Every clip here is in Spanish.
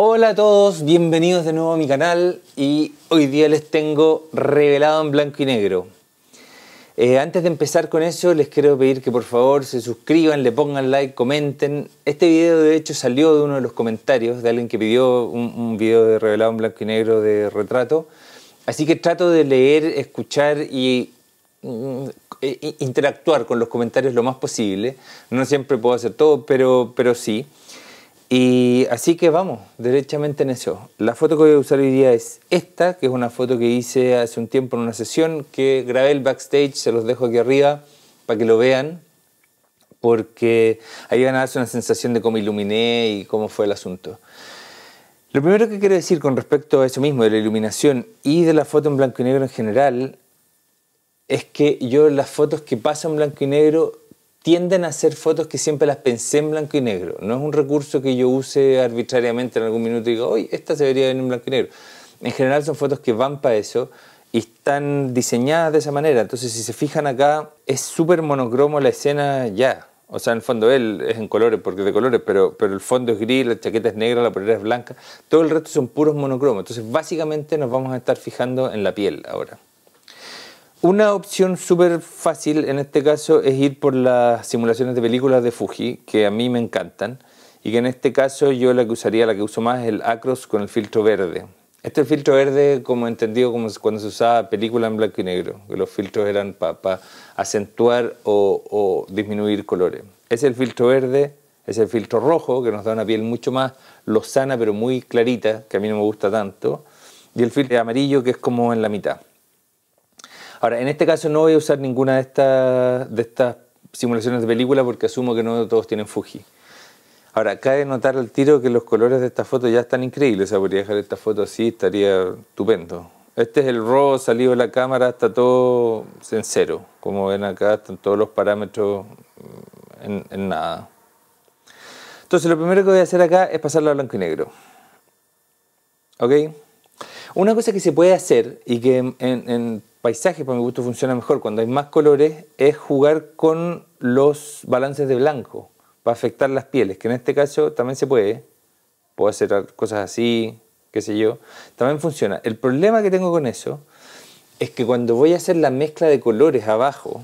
Hola a todos, bienvenidos de nuevo a mi canal y hoy día les tengo revelado en blanco y negro. Eh, antes de empezar con eso les quiero pedir que por favor se suscriban, le pongan like, comenten. Este video de hecho salió de uno de los comentarios de alguien que pidió un, un video de revelado en blanco y negro de retrato. Así que trato de leer, escuchar y mm, e, interactuar con los comentarios lo más posible. No siempre puedo hacer todo, pero, pero sí. Y así que vamos, derechamente en eso. La foto que voy a usar hoy día es esta, que es una foto que hice hace un tiempo en una sesión que grabé el backstage, se los dejo aquí arriba para que lo vean, porque ahí van a darse una sensación de cómo iluminé y cómo fue el asunto. Lo primero que quiero decir con respecto a eso mismo, de la iluminación y de la foto en blanco y negro en general, es que yo las fotos que pasan en blanco y negro tienden a hacer fotos que siempre las pensé en blanco y negro. No es un recurso que yo use arbitrariamente en algún minuto y digo hoy esta se vería en blanco y negro. En general son fotos que van para eso y están diseñadas de esa manera. Entonces, si se fijan acá, es súper monocromo la escena ya. O sea, en el fondo él es en colores, porque es de colores, pero, pero el fondo es gris, la chaqueta es negra, la polera es blanca. Todo el resto son puros monocromos. Entonces, básicamente nos vamos a estar fijando en la piel ahora. Una opción súper fácil en este caso es ir por las simulaciones de películas de Fuji, que a mí me encantan, y que en este caso yo la que usaría, la que uso más, es el Acros con el filtro verde. Este filtro verde, como entendido, como cuando se usaba película en blanco y negro, que los filtros eran para acentuar o, o disminuir colores. Es el filtro verde, es el filtro rojo, que nos da una piel mucho más lozana, pero muy clarita, que a mí no me gusta tanto, y el filtro amarillo, que es como en la mitad. Ahora, en este caso no voy a usar ninguna de estas, de estas simulaciones de película porque asumo que no todos tienen Fuji. Ahora, cabe notar al tiro que los colores de esta foto ya están increíbles. O sea, podría dejar esta foto así, estaría estupendo. Este es el RAW salido de la cámara, está todo en cero. Como ven acá, están todos los parámetros mm, en, nada. Entonces, lo primero que voy a hacer acá es pasarlo a blanco y negro. ¿Ok? Una cosa que se puede hacer y que en, en, paisaje, para mi gusto, funciona mejor cuando hay más colores, es jugar con los balances de blanco para afectar las pieles, que en este caso también se puede. Puedo hacer cosas así, qué sé yo. También funciona. El problema que tengo con eso es que cuando voy a hacer la mezcla de colores abajo,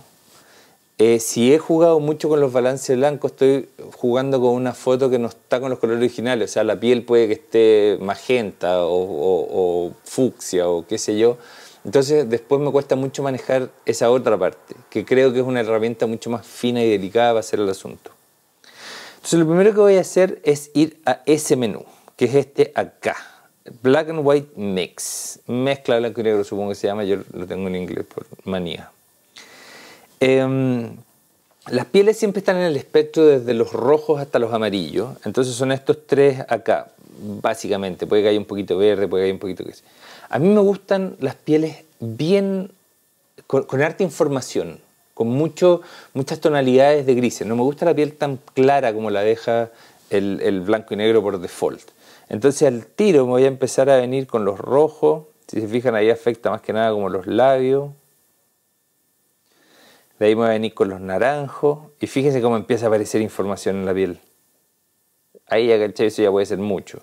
eh, si he jugado mucho con los balances blancos, estoy jugando con una foto que no está con los colores originales. O sea, la piel puede que esté magenta o, o fucsia o qué sé yo. Entonces después me cuesta mucho manejar esa otra parte, que creo que es una herramienta mucho más fina y delicada para hacer el asunto. Entonces lo primero que voy a hacer es ir a ese menú, que es este acá. Black and White Mix. Mezcla blanco y negro supongo que se llama, yo lo tengo en inglés por manía. Em, las pieles siempre están en el espectro desde los rojos hasta los amarillos. Entonces son estos tres acá, básicamente. Puede que haya un poquito verde, puede que haya un poquito gris. A mí me gustan las pieles bien, con, harta información, con muchas tonalidades de grises. No me gusta la piel tan clara como la deja el, el blanco y negro por default. Entonces al tiro me voy a empezar a venir con los rojos. Si se fijan ahí afecta más que nada como los labios. De ahí me voy a venir con los naranjos. Y fíjense cómo empieza a aparecer información en la piel. Ahí ya, ¿cachai? Eso ya puede ser mucho.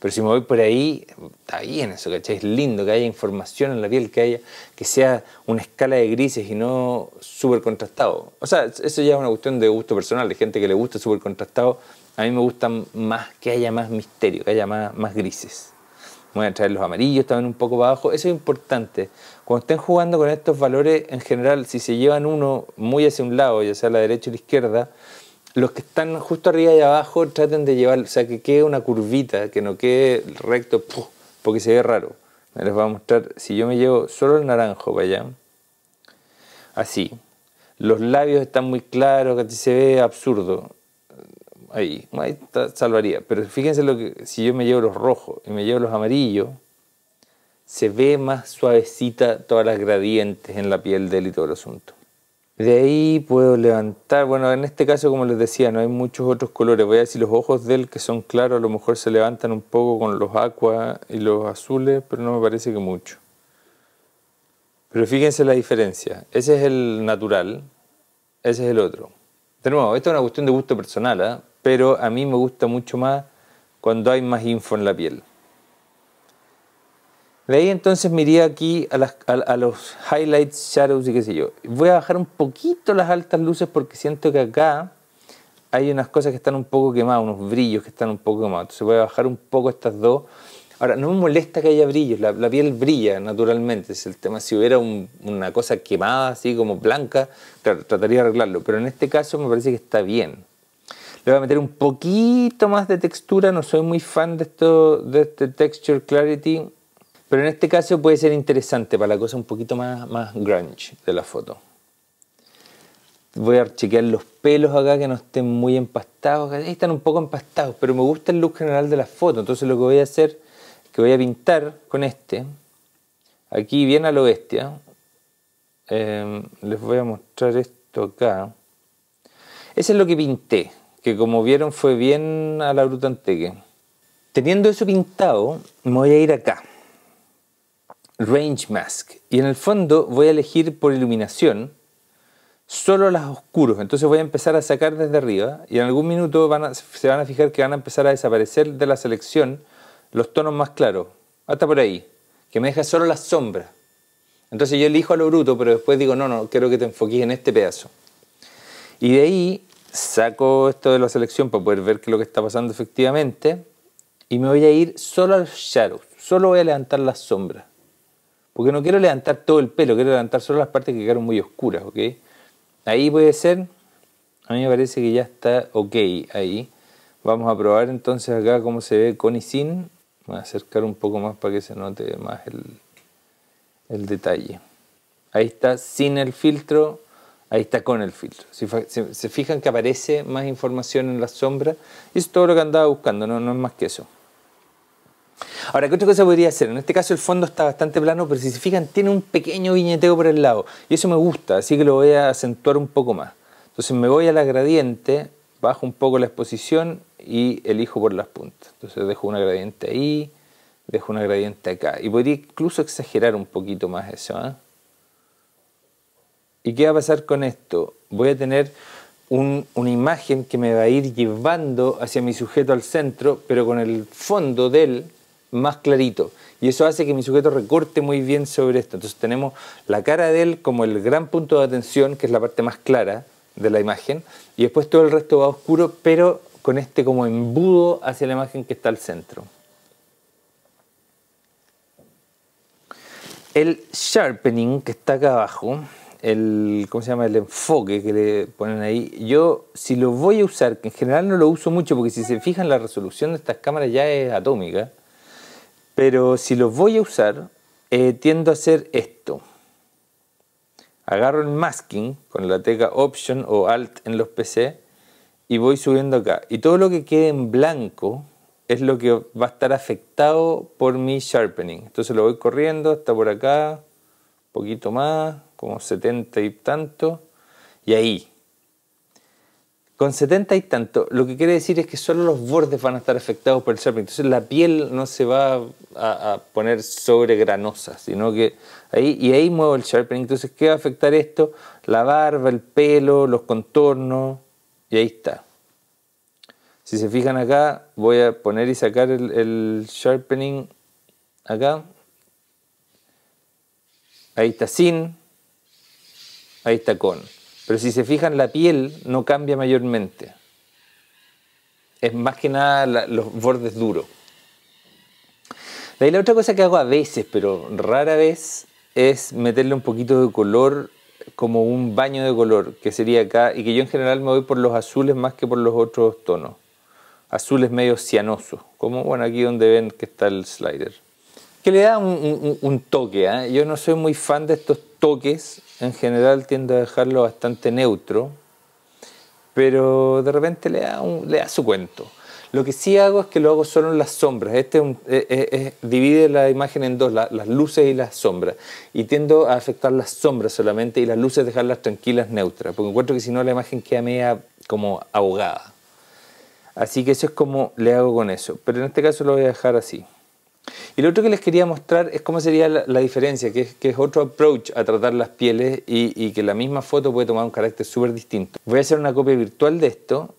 Pero si me voy por ahí, está bien eso, ¿cachai? Es lindo que haya información en la piel, que haya, que sea una escala de grises y no súper contrastado. O sea, eso ya es una cuestión de gusto personal, de gente que le gusta súper contrastado. A mí me gustan más que haya más misterio, que haya más, más grises voy a traer los amarillos también un poco para abajo. Eso es importante. Cuando estén jugando con estos valores, en general, si se llevan uno muy hacia un lado, ya sea la derecha o la izquierda, los que están justo arriba y abajo traten de llevar, o sea, que quede una curvita, que no quede recto, porque se ve raro. Les voy a mostrar, si yo me llevo solo el naranjo para allá, así, los labios están muy claros, que se ve absurdo ahí, ahí salvaría. Pero fíjense lo que, si yo me llevo los rojos y me llevo los amarillos, se ve más suavecita todas las gradientes en la piel del y todo el asunto. De ahí puedo levantar, bueno, en este caso como les decía, no hay muchos otros colores. Voy a decir los ojos del que son claros, a lo mejor se levantan un poco con los aqua y los azules, pero no me parece que mucho. Pero fíjense la diferencia. Ese es el natural, ese es el otro. De nuevo, esto es una cuestión de gusto personal, ah pero a mí me gusta mucho más cuando hay más info en la piel. De ahí entonces miré aquí a, los highlights, shadows y qué sé yo. Voy a bajar un poquito las altas luces porque siento que acá hay unas cosas que están un poco quemadas, unos brillos que están un poco quemados. Entonces voy a bajar un poco estas dos. Ahora, no me molesta que haya brillos, la, piel brilla naturalmente, es el tema. Si hubiera una cosa quemada, así como blanca, trataría de arreglarlo, pero en este caso me parece que está bien. Le voy a meter un poquito más de textura, no soy muy fan de esto, de este texture clarity, pero en este caso puede ser interesante para la cosa un poquito más, grunge de la foto. Voy a chequear los pelos acá que no estén muy empastados. Ahí están un poco empastados, pero me gusta el look general de la foto. Entonces lo que voy a hacer es que voy a pintar con este. Aquí bien a lo bestia. Em, les voy a mostrar esto acá. Eso es lo que pinté que como vieron fue bien a la Brutanteque. Teniendo eso pintado, me voy a ir acá. Range Mask. Y en el fondo voy a elegir por iluminación solo las oscuros. Entonces voy a empezar a sacar desde arriba y en algún minuto se van a fijar que van a empezar a desaparecer de la selección los tonos más claros. Hasta por ahí. Que me deja solo la sombra Entonces yo elijo a lo bruto, pero después digo, no, no, quiero que te enfoques en este pedazo. Y de ahí saco esto de la selección para poder ver qué es lo que está pasando efectivamente y me voy a ir solo al los solo voy a levantar las sombras. Porque no quiero levantar todo el pelo, quiero levantar solo las partes que quedaron muy oscuras, ¿ok? Ahí puede ser, a mí me parece que ya está ok ahí. Vamos a probar entonces acá cómo se ve con y sin. Voy a acercar un poco más para que se note más el, el detalle. Ahí está, sin el filtro, Ahí está con el filtro. Si se, fijan que aparece más información en la sombra, y es todo lo que andaba buscando, no, no es más que eso. Ahora, ¿qué otra cosa podría hacer? En este caso el fondo está bastante plano, pero si se fijan tiene un pequeño viñeteo por el lado. Y eso me gusta, así que lo voy a acentuar un poco más. Entonces me voy a la gradiente, bajo un poco la exposición y elijo por las puntas. Entonces dejo una gradiente ahí, dejo una gradiente acá. Y podría incluso exagerar un poquito más eso. ¿eh? ¿Y qué va a pasar con esto? Voy a tener una imagen que me va a ir llevando hacia mi sujeto al centro, pero con el fondo de él más clarito. Y eso hace que mi sujeto recorte muy bien sobre esto. Entonces tenemos la cara de él como el gran punto de atención, que es la parte más clara de la imagen, y después todo el resto va oscuro, pero con este como embudo hacia la imagen que está al centro. El sharpening que está acá abajo, el, ¿cómo se llama? el enfoque que le ponen ahí. Yo, si lo voy a usar, que en general no lo uso mucho, porque si se fijan, la resolución de estas cámaras ya es atómica, pero si lo voy a usar, eh, tiendo a hacer esto. Agarro el masking con la tecla Option o Alt en los PC y voy subiendo acá. Y todo lo que quede en blanco es lo que va a estar afectado por mi sharpening. Entonces lo voy corriendo hasta por acá, un poquito más, como 70 y tanto, y ahí. Con 70 y tanto, lo que quiere decir es que solo los bordes van a estar afectados por el sharpening. Entonces la piel no se va a, poner sobre granosa, sino que ahí, y ahí muevo el sharpening. Entonces, ¿qué va a afectar esto? La barba, el pelo, los contornos, y ahí está. Si se fijan acá, voy a poner y sacar el, el sharpening acá. Ahí está sin, ahí está con, Pero si se fijan, la piel no cambia mayormente. Es más que nada los bordes duros. De ahí la otra cosa que hago a veces, pero rara vez, es meterle un poquito de color, como un baño de color, que sería acá, y que yo en general me voy por los azules más que por los otros tonos. Azules medio cianosos, como bueno aquí donde ven que está el slider. Que le da un, toque, ¿eh? yo no soy muy fan de estos toques, en general tiende a dejarlo bastante neutro, pero de repente le da, su cuento. Lo que sí hago es que lo hago solo en las sombras. Este eh, eh, eh, divide la imagen en dos, las luces y las sombras. Y tiendo a afectar las sombras solamente y las luces dejarlas tranquilas, neutras, porque encuentro que si no la imagen queda media como ahogada. Así que eso es como le hago con eso. Pero en este caso lo voy a dejar así. Y lo otro que les quería mostrar es cómo sería la, diferencia, que es, otro approach a tratar las pieles y, que la misma foto puede tomar un carácter súper distinto. Voy a hacer una copia virtual de esto.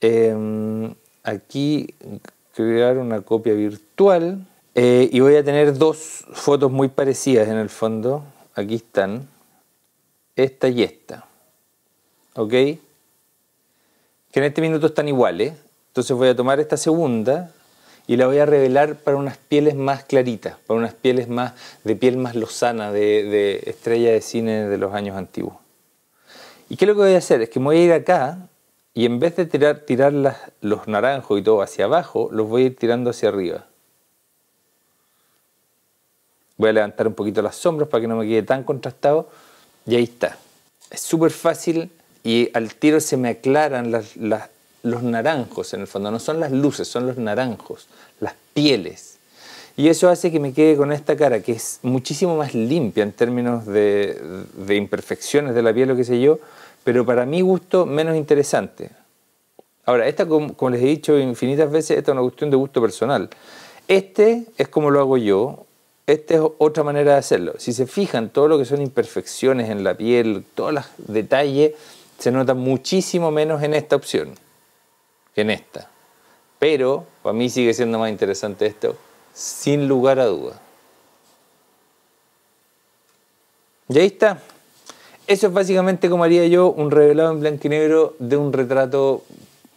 Em, aquí crear una copia virtual eh, y voy a tener dos fotos muy parecidas en el fondo. Aquí están. Esta y esta. ¿Ok? Que en este minuto están iguales. Entonces voy a tomar esta segunda y la voy a revelar para unas pieles más claritas, para unas pieles más de piel más lozana, de, estrella de cine de los años antiguos. ¿Y qué es lo que voy a hacer? Es que me voy a ir acá y en vez de tirar, tirar los naranjos y todo hacia abajo, los voy a ir tirando hacia arriba. Voy a levantar un poquito las sombras para que no me quede tan contrastado. Y ahí está. Es súper fácil y al tiro se me aclaran las, las, los naranjos en el fondo, no son las luces, son los naranjos, las pieles. Y eso hace que me quede con esta cara que es muchísimo más limpia en términos de, imperfecciones de la piel lo que sé yo, pero para mi gusto menos interesante. Ahora, esta, como les he dicho infinitas veces, esta es una cuestión de gusto personal. Este es como lo hago yo, esta es otra manera de hacerlo. Si se fijan, todo lo que son imperfecciones en la piel, todos los detalles, se nota muchísimo menos en esta opción en esta. Pero para mí sigue siendo más interesante esto, sin lugar a dudas. Y ahí está. Eso es básicamente como haría yo un revelado en blanco y negro de un retrato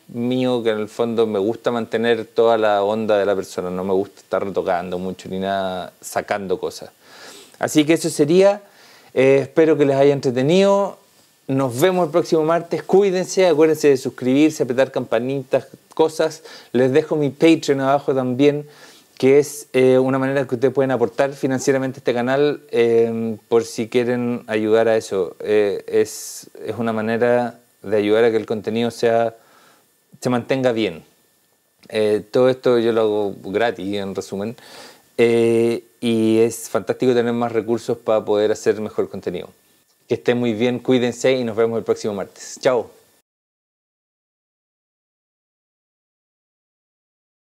mío que en el fondo me gusta mantener toda la onda de la persona, no me gusta estar retocando mucho ni nada, sacando cosas. Así que eso sería, eh, espero que les haya entretenido, nos vemos el próximo martes. Cuídense, acuérdense de suscribirse, apretar campanitas, cosas. Les dejo mi Patreon abajo también, que es eh, una manera que ustedes pueden aportar financieramente este canal em, por si quieren ayudar a eso. Eh, es, es, una manera de ayudar a que el contenido sea, se mantenga bien. Eh, todo esto yo lo hago gratis, en resumen. y es fantástico tener más recursos para poder hacer mejor contenido. Que estén muy bien, cuídense y nos vemos el próximo martes. Chao.